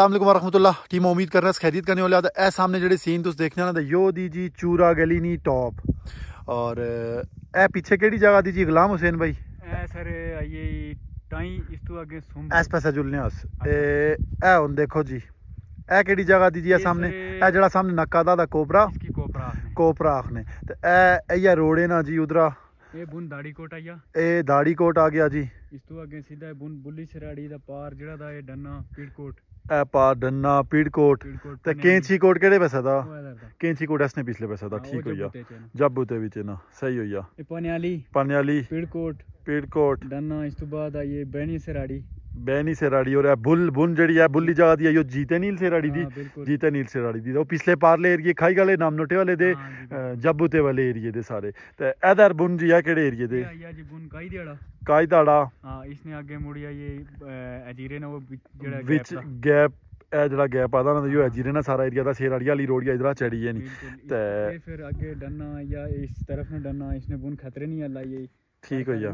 Aslam वरहमतुल्ला team उम्मीद कर रहा है करने वाले ए सामने जो सीन तुम देखने आना यो दी जी चूरा गली नी टॉप और ए पीछे केड़ी जगह दी जी गुलाम हुसैन भाई इस पैसे जुलने अस हूँ देखो जी ए केड़ी जगह दी जी सामने जरा सामने नका दा कोबरा कोपरा आखने रोड है ना जी उधरा दाड़ी कोट आ गया जी इस तू अगे सीधा बुन बुली सराड़ी पार जरा डना पीड़कोट ਐਪਾ ਡੰਨਾ ਪੀੜਕੋਟ ਤੇ ਕੈਂਚੀ ਕੋਟ ਕਿਹੜੇ ਪਾਸੇ ਦਾ ਕੈਂਚੀ ਕੋਟ ਅਸਨੇ ਪਿਛਲੇ ਪਾਸੇ ਦਾ ਠੀਕ ਹੋਇਆ ਜੱਬੂ ਤੇ ਵਿੱਚ ਨਾ ਸਹੀ ਹੋਇਆ ਪਨਿਆਲੀ ਪਨਿਆਲੀ ਪੀੜਕੋਟ ਪੀੜਕੋਟ ਡੰਨਾ ਇਸ ਤੋਂ ਬਾਅਦ ਆ ਇਹ ਬੈਣੀ ਸਰਾੜੀ ਬੈਨੀ ਸੇਰਾੜੀ ਹੋ ਰਿਹਾ ਬੁੱਲ ਬੁੰਨ ਜਿਹੜੀ ਹੈ ਬੁੱਲੀ ਜਗ੍ਹਾ ਦੀ ਹੈ ਇਹ ਜੀਤੇ ਨੀਲ ਸੇਰਾੜੀ ਦੀ ਜੀਤੇ ਨੀਲ ਸੇਰਾੜੀ ਦੀ ਉਹ ਪਿਛਲੇ ਪਾਰਲੇ ਏਰੀਏ ਖਾਈ ਵਾਲੇ ਨਾਮਨੋਟੇ ਵਾਲੇ ਦੇ ਜੱਬੂਤੇ ਵਾਲੇ ਏਰੀਏ ਦੇ ਸਾਰੇ ਤੇ ਇਹਦਰ ਬੁੰਨ ਜੀ ਆ ਕਿਹੜੇ ਏਰੀਏ ਦੇ ਆ ਜੀ ਬੁੰਨ ਕਾਈ ਦੇੜਾ ਕਾਈ ਦਾੜਾ ਹਾਂ ਇਸਨੇ ਅੱਗੇ ਮੁੜਿਆ ਇਹ ਅਜੀਰੇ ਨਾ ਉਹ ਜਿਹੜਾ ਵਿੱਚ ਗੈਪ ਇਹ ਜਿਹੜਾ ਗੈਪ ਆਦਾ ਨਾ ਜੋ ਅਜੀਰੇ ਨਾ ਸਾਰਾ ਏਰੀਆ ਦਾ ਸੇਰਾੜੀ ਵਾਲੀ ਰੋਡ ਇਧਰ ਚੜੀ ਹੈ ਨਹੀਂ ਤੇ ਫਿਰ ਅੱਗੇ ਡੰਨਾ ਜਾਂ ਇਸ ਤਰਫ ਨੂੰ ਡੰਨਾ ਇਸਨੇ ਬੁੰਨ ਖਤਰੇ ਨਹੀਂ ਲਾਈ ਠੀਕ ਹੋ ਜਾ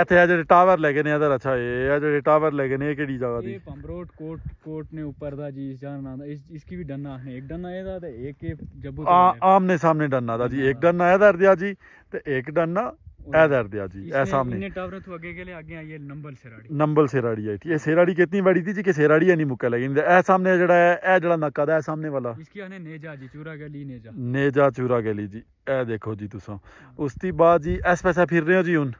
ਇੱਥੇ ਆ ਜਿਹੜੇ ਟਾਵਰ ਲੱਗੇ ਨੇ ਇਧਰ ਅੱਛਾ ਇਹ ਆ ਜਿਹੜੇ ਟਾਵਰ ਲੱਗੇ ਨੇ ਇਹ ਕਿਹੜੀ ਜਗ੍ਹਾ ਦੀ ਇਹ ਪੰਬਰੋਟ ਕੋਟ ਕੋਟ ਨੇ ਉੱਪਰ ਦਾ ਜੀ ਇਸ ਜਾਨ ਨਾਂ ਇਸ ਇਸकी भी डन है एक डन आया ਤੇ ਇੱਕ ਜੱਬੂ ਆਮਨੇ ਸਾਹਮਣੇ ਡਨ ਆਦਾ ਜੀ ਇੱਕ ਡਨ ਆਇਆ ਦਰ ਦਿਆ ਜੀ ਤੇ ਇੱਕ ਡਨ ਨਾ ए दर दिया जी ए सामने इतने टावर तो आगे के लिए आगे ये नंबल सेराड़ी नंबल सेराड़ी आई थी ये सेराड़ी कितनी बड़ी थी जी के सेराड़ी है नहीं मुक्का लगी ए सामने जड़ा है ए जड़ा नक्का दा ए सामने वाला इसकी आने नेजा जी चूरा गली नेजा नेजा चूरा गली जी ए देखो जी तुसा उसती बाद जी एस पैसा फिर रहे हो जी हुन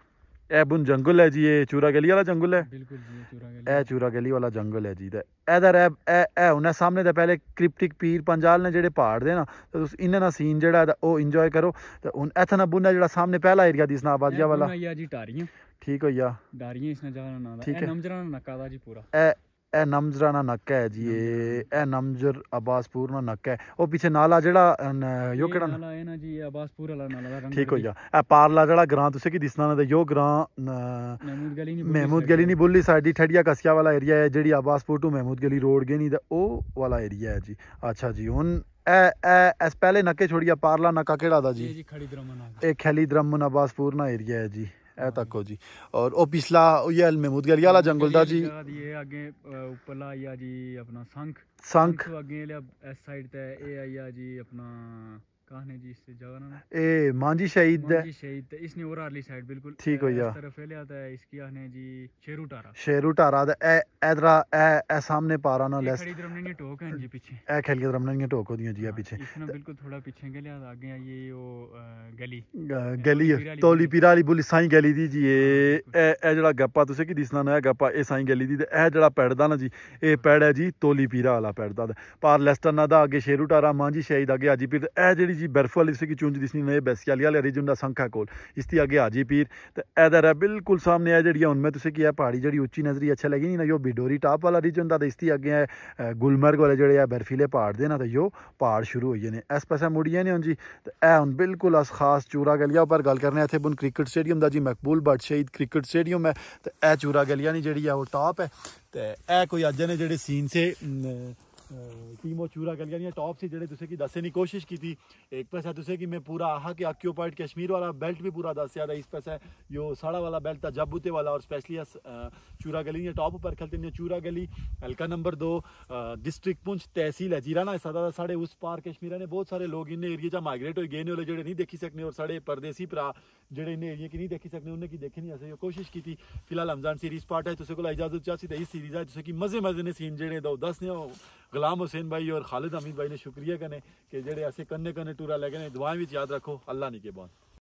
ਇਹ ਬੁਨ ਜੰਗਲ ਹੈ ਜੀ ਇਹ ਚੂਰਾ ਗਲੀ ਵਾਲਾ ਜੰਗਲ ਹੈ ਬਿਲਕੁਲ ਜੀ ਚੂਰਾ ਗਲੀ ਇਹ ਚੂਰਾ ਗਲੀ ਵਾਲਾ ਜੰਗਲ ਹੈ ਜੀ ਦਾ ਇਹਦਾ ਰਹਿ ਇਹ ਇਹ ਉਹਨਾਂ ਸਾਹਮਣੇ ਦਾ ਪਹਿਲੇ ਕ੍ਰਿਪਟਿਕ ਪੀਰ ਪੰਜਾਲ ਨੇ ਜਿਹੜੇ ਪਹਾੜ ਦੇ ਨਾ ਤੇ ਤੁਸੀਂ ਇਹਨਾਂ ਦਾ ਸੀਨ ਜਿਹੜਾ ਦਾ ਉਹ ਇੰਜੋਏ ਕਰੋ ਤੇ ਹੁਣ ਇੱਥੇ ਨਾ ਬੁਨਾ ਜਿਹੜਾ ਸਾਹਮਣੇ ਪਹਿਲਾ ਏਰੀਆ ਦੀ ਸਨਾਬਾਦੀਆ ਵਾਲਾ ਇਹ ਜੀ ਟਾਰੀਆਂ ਠੀਕ ਹੋਇਆ ਡਾਰੀਆਂ ਇਸ ਨਾਲ ਜਾਣਾ ਨਾ ਇਹ ਨਮਜਰਾ ਨਕਾ ਦਾ ਜੀ ਪੂਰਾ ਇਹ ਇਹ ਨਮਜ਼ਰਾ ਨਾ ਨੱਕਾ ਹੈ ਜੀ ਇਹ ਇਹ ਨਮਜ਼ਰ ਅਬਾਸਪੁਰ ਨਾ ਨੱਕਾ ਹੈ ਉਹ ਪਿੱਛੇ ਨਾਲਾ ਜਿਹੜਾ ਯੋ ਕਿਹੜਾ ਨਾਲਾ ਹੈ ਨਾ ਜੀ ਇਹ ਅਬਾਸਪੁਰ ਵਾਲਾ ਨਾਲਾ ਦਾ ਠੀਕ ਹੋ ਜਾ ਇਹ ਪਾਰਲਾ ਜਿਹੜਾ ਗ੍ਰਾਂ ਤੁਸੀਂ ਕੀ ਦਿਸਣਾ ਨਾ ਤੇ ਯੋ ਗ੍ਰਾਂ ਮਹਿਮੂਦ ਗਲੀ ਨਹੀਂ ਮਹਿਮੂਦ ਗਲੀ ਨਹੀਂ ਬੁੱਲੀ ਸਾਈਡ ਦੀ ਠੜੀਆ ਕਸਿਆ ਵਾਲਾ ਏਰੀਆ ਹੈ ਜਿਹੜੀ ਅਬਾਸਪੁਰ ਟੂ ਮਹਿਮੂਦ ਗਲੀ ਰੋਡ ਗੇ ਨਹੀਂ ਦਾ ਉਹ ਵਾਲਾ ਏਰੀਆ ਹੈ ਜੀ ਅੱਛਾ ਜੀ ਹੁਣ ਇਹ ਇਸ ਪਹਿਲੇ ਨੱਕੇ ਛੋੜੀਆ ਪਾਰਲਾ ਨੱਕਾ ਕਿਹੜਾ ਦਾ ਜੀ ਜੀ ਖੜੀ ਦਰਮਨ ਇਹ ਖੈਲੀ ਦਰਮਨ ਅਬਾਸਪੁਰ ਨਾ ਏਰੀਆ ਹੈ ਜੀ ਇਹ ਤੱਕ ਹੋ ਜੀ ਔਰ ਉਹ ਪਿਛਲਾ ਉਹ ਇਹ ਮਹਿਮੂਦ ਗਲੀ ਵਾਲਾ ਜੰਗਲ ਦਾ ਜੀ ਇਹ ਅੱਗੇ ਉੱਪਰਲਾ ਆਇਆ ਜੀ ਆਪਣਾ ਸੰਖ ਸੰਖ ਅੱਗੇ ਇਸ ਸਾਈਡ ਤੇ ਇਹ ਆਇਆ ਜੀ ਆਪਣਾ कहने जी इससे जागरण ए मांझी शहीद मांझी शहीद ते इसने और वाली साइड बिल्कुल ठीक हो गया इस तरफ ले आता है इसकी आने जी शेरू टारा शेरू टारा दा ए एदरा ए ए सामने पारा ना लेस खड़ी तरफ ने टोक है हाँ जी पीछे ए खेल के तरफ ने टोक हो दिया जी आ हाँ, पीछे इसने बिल्कुल थोड़ा पीछे के ले आगे ये वो गली गली तोली पिराली बुली साई गली दी जी हाँ, ए ए जड़ा गप्पा तुसे की दिसना ना गप्पा ए साई गली दी ए जड़ा पेड़दा ना जी ए पेड़ है जी तोली पीरा वाला पेड़दा पार लेस्टर ना दा आगे शेरू टारा मांझी शहीद आगे आजी पीर ए जड़ी जी बर्फ वाली सी चुंज दिसनी नए बैसकाली वाले रिज होंगे संखा कोल इसकी अगे हाजी पीर तो ऐर है बिल्कुल सामने है जी हूँ मैं की है पहाड़ी जी उची नजरी अच्छा लगी नहीं ना यो बिडोरी टाप वाला रिज होंगे तो इसकी अगे है गुलमर्ग वाले जोड़े है बर्फीले पहाड़ के ना तो यो पहाड़ शुरू हो गए इस पास मुड़ी है हूँ जी तो है हूँ बिल्कुल अस खास चूरा गलिया पर गल करने इतने बुन क्रिकेट स्टेडियम का जी मकबूल बट शहीद क्रिकेट स्टेडियम है तो यह चूरा गलिया नहीं जी है टॉप है तो यह कोई अज ने जोड़े सीन से टीमो चूरा कर गया टॉप से जड़े दूसरे की दसे ने कोशिश की थी एक पैसा दूसरे की मैं पूरा आहा कि ऑक्यूपाइड कश्मीर वाला बेल्ट भी पूरा दस याद इस पैसा यो साड़ा वाला बेल्ट था जबूते वाला और स्पेशली चूरा गली या टॉप ऊपर खेलते हैं चूरा गली हल्का नंबर दो डिस्ट्रिक्ट पुंछ तहसील है जीराना सदा साढ़े उस पार कश्मीर ने बहुत सारे लोग इन्हें एरिए माइग्रेट हो गए ने जेडे नहीं देखी सकने और साढ़े परदेसी भरा जेडे इन एरिए की नहीं देखी सकने उन्हें की देखी नहीं असें कोशिश की थी फिलहाल रमजान सीरीज पार्ट है तुसे को इजाजत चाहती इस सीरीज है तुसे की मजे मजे ने सीन जेडे दो दस ने ਗੁਲਾਮ ਹੁਸੈਨ ਭਾਈ ਔਰ ਖਾਲਿਦ ਹਮੀਦ ਭਾਈ ਨੇ ਸ਼ੁਕਰੀਆ ਕਰਨੇ ਕਿ ਜਿਹੜੇ ਐਸੇ ਕੰਨੇ ਕੰਨੇ ਟੂਰਾ ਲੈ ਗਏ ਨੇ ਦੁਆਵਾਂ ਵਿੱਚ ਯਾਦ ਰੱਖੋ ਅੱਲਾ ਨੇ ਕੇ ਬਾਨ